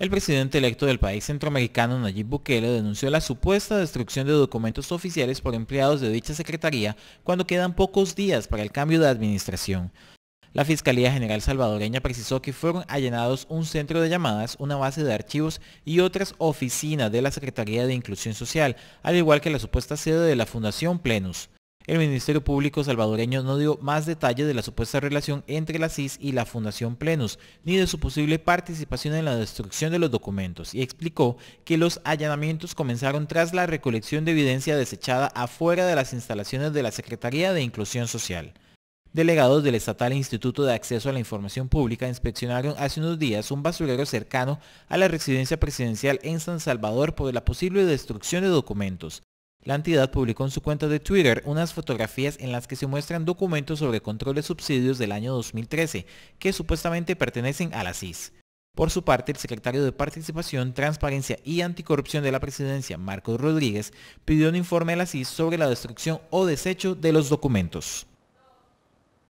El presidente electo del país centroamericano Nayib Bukele denunció la supuesta destrucción de documentos oficiales por empleados de dicha secretaría cuando quedan pocos días para el cambio de administración. La Fiscalía General salvadoreña precisó que fueron allanados un centro de llamadas, una base de archivos y otras oficinas de la Secretaría de Inclusión Social, al igual que la supuesta sede de la Fundación Plenus el Ministerio Público salvadoreño no dio más detalles de la supuesta relación entre la CIS y la Fundación Plenus, ni de su posible participación en la destrucción de los documentos, y explicó que los allanamientos comenzaron tras la recolección de evidencia desechada afuera de las instalaciones de la Secretaría de Inclusión Social. Delegados del Estatal Instituto de Acceso a la Información Pública inspeccionaron hace unos días un basurero cercano a la residencia presidencial en San Salvador por la posible destrucción de documentos. La entidad publicó en su cuenta de Twitter unas fotografías en las que se muestran documentos sobre controles subsidios del año 2013, que supuestamente pertenecen a la CIS. Por su parte, el secretario de Participación, Transparencia y Anticorrupción de la Presidencia, Marcos Rodríguez, pidió un informe a la CIS sobre la destrucción o desecho de los documentos.